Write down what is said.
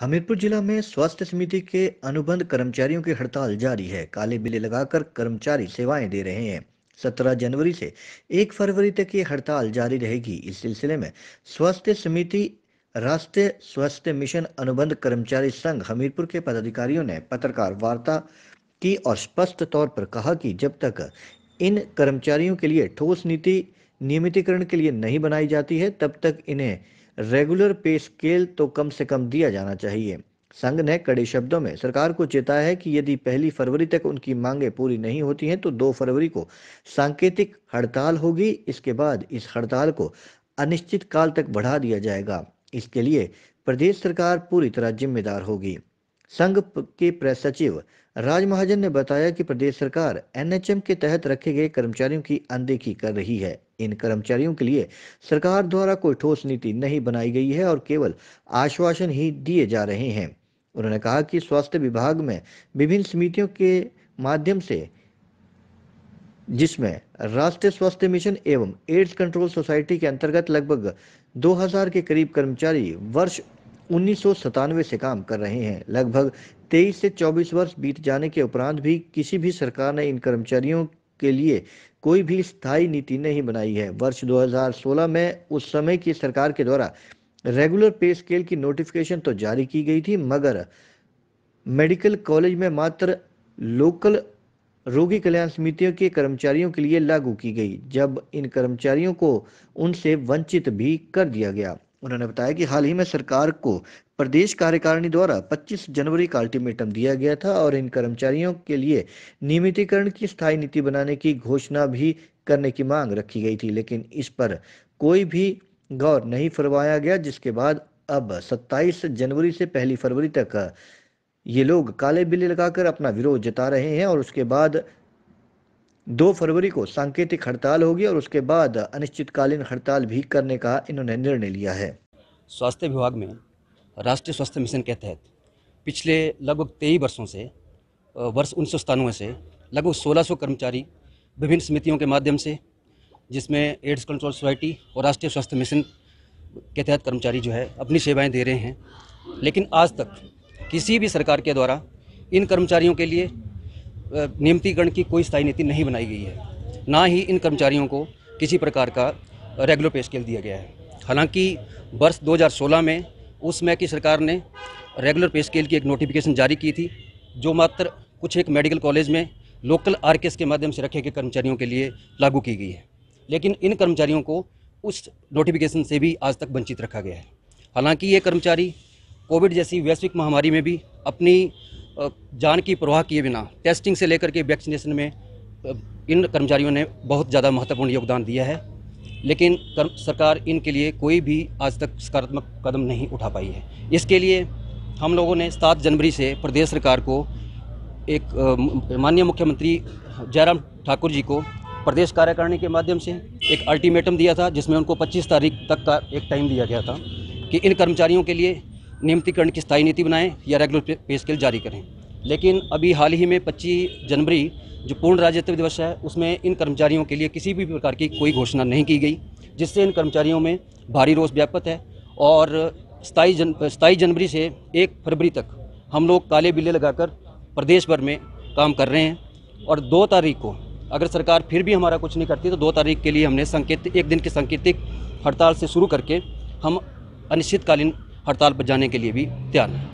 हमीरपुर जिला में स्वास्थ्य समिति के अनुबंध कर्मचारियों की हड़ताल जारी है काले बिले लगाकर कर्मचारी सेवाएं दे रहे हैं 17 जनवरी से 1 फरवरी तक ये हड़ताल जारी रहेगी इस सिलसिले में स्वास्थ्य समिति राष्ट्रीय स्वास्थ्य मिशन अनुबंध कर्मचारी संघ हमीरपुर के पदाधिकारियों ने पत्रकार वार्ता की और स्पष्ट तौर पर कहा कि जब तक इन कर्मचारियों के लिए ठोस नीति नियमितीकरण के लिए नहीं बनाई जाती है तब तक इन्हें रेगुलर पे स्केल तो कम से कम दिया जाना चाहिए संघ ने कड़े शब्दों में सरकार को चेताया है कि यदि पहली फरवरी तक उनकी मांगे पूरी नहीं होती हैं तो दो फरवरी को सांकेतिक हड़ताल होगी इसके बाद इस हड़ताल को अनिश्चित काल तक बढ़ा दिया जाएगा इसके लिए प्रदेश सरकार पूरी तरह जिम्मेदार होगी संघ के प्रेस सचिव राज महाजन ने बताया कि प्रदेश सरकार एनएचएम के तहत रखे गए कर्मचारियों की अनदेखी कर रही है इन कर्मचारियों के लिए सरकार द्वारा कोई ठोस नीति नहीं बनाई गई है और केवल आश्वासन ही दिए जा रहे हैं उन्होंने कहा कि स्वास्थ्य विभाग में विभिन्न समितियों के माध्यम से जिसमें राष्ट्रीय स्वास्थ्य मिशन एवं एड्स कंट्रोल सोसाइटी के अंतर्गत लगभग 2000 के करीब कर्मचारी वर्ष उन्नीस से काम कर रहे हैं लगभग 23 से 24 वर्ष बीत जाने के उपरांत भी किसी भी सरकार ने इन कर्मचारियों के लिए कोई भी स्थायी नीति नहीं बनाई है वर्ष 2016 में उस समय की सरकार के द्वारा रेगुलर पे स्केल की नोटिफिकेशन तो जारी की गई थी मगर मेडिकल कॉलेज में मात्र लोकल रोगी कल्याण समितियों के कर्मचारियों के लिए लागू की गई जब इन कर्मचारियों को उनसे वंचित भी कर दिया गया उन्होंने बताया कि हाल ही में सरकार को प्रदेश कार्यकारिणी द्वारा 25 जनवरी का अल्टीमेटम दिया गया था और इन कर्मचारियों के लिए नियमितीकरण की स्थायी नीति बनाने की घोषणा भी करने की मांग रखी गई थी लेकिन इस पर कोई भी गौर नहीं फरवाया गया जिसके बाद अब 27 जनवरी से पहली फरवरी तक ये लोग काले बिल्ली लगाकर अपना विरोध जता रहे हैं और उसके बाद दो फरवरी को सांकेतिक हड़ताल होगी और उसके बाद अनिश्चितकालीन हड़ताल भी करने का इन्होंने निर्णय लिया है स्वास्थ्य विभाग में राष्ट्रीय स्वास्थ्य मिशन के तहत पिछले लगभग तेईस वर्षों से वर्ष उन्नीस सौ से लगभग 1600 कर्मचारी विभिन्न समितियों के माध्यम से जिसमें एड्स कंट्रोल सोसाइटी और राष्ट्रीय स्वास्थ्य मिशन के तहत कर्मचारी जो है अपनी सेवाएं दे रहे हैं लेकिन आज तक किसी भी सरकार के द्वारा इन कर्मचारियों के लिए नियमतीकरण की कोई स्थायी नीति नहीं बनाई गई है ना ही इन कर्मचारियों को किसी प्रकार का रेगुलर पे स्केल दिया गया है हालांकि वर्ष 2016 में उस समय की सरकार ने रेगुलर पे स्केल की एक नोटिफिकेशन जारी की थी जो मात्र कुछ एक मेडिकल कॉलेज में लोकल आर के माध्यम से रखे गए कर्मचारियों के लिए लागू की गई है लेकिन इन कर्मचारियों को उस नोटिफिकेशन से भी आज तक वंचित रखा गया है हालांकि ये कर्मचारी कोविड जैसी वैश्विक महामारी में भी अपनी जान की परवाह किए बिना टेस्टिंग से लेकर के वैक्सीनेशन में इन कर्मचारियों ने बहुत ज़्यादा महत्वपूर्ण योगदान दिया है लेकिन सरकार इनके लिए कोई भी आज तक सकारात्मक कदम नहीं उठा पाई है इसके लिए हम लोगों ने सात जनवरी से प्रदेश सरकार को एक माननीय मुख्यमंत्री जयराम ठाकुर जी को प्रदेश कार्यकारिणी के माध्यम से एक अल्टीमेटम दिया था जिसमें उनको 25 तारीख तक का एक टाइम दिया गया था कि इन कर्मचारियों के लिए नियमितीकरण की स्थायी नीति बनाएं या रेगुलर पे स्केल जारी करें लेकिन अभी हाल ही में 25 जनवरी जो पूर्ण राज्यत्व दिवस है उसमें इन कर्मचारियों के लिए किसी भी प्रकार की कोई घोषणा नहीं की गई जिससे इन कर्मचारियों में भारी रोष व्यापक है और सताईस जन सताईस जनवरी से एक फरवरी तक हम लोग काले बिल्ले लगाकर प्रदेश भर में काम कर रहे हैं और दो तारीख को अगर सरकार फिर भी हमारा कुछ नहीं करती तो दो तारीख के लिए हमने संकेत एक दिन के सांकेतिक हड़ताल से शुरू करके हम अनिश्चितकालीन हड़ताल पर जाने के लिए भी तैयार हैं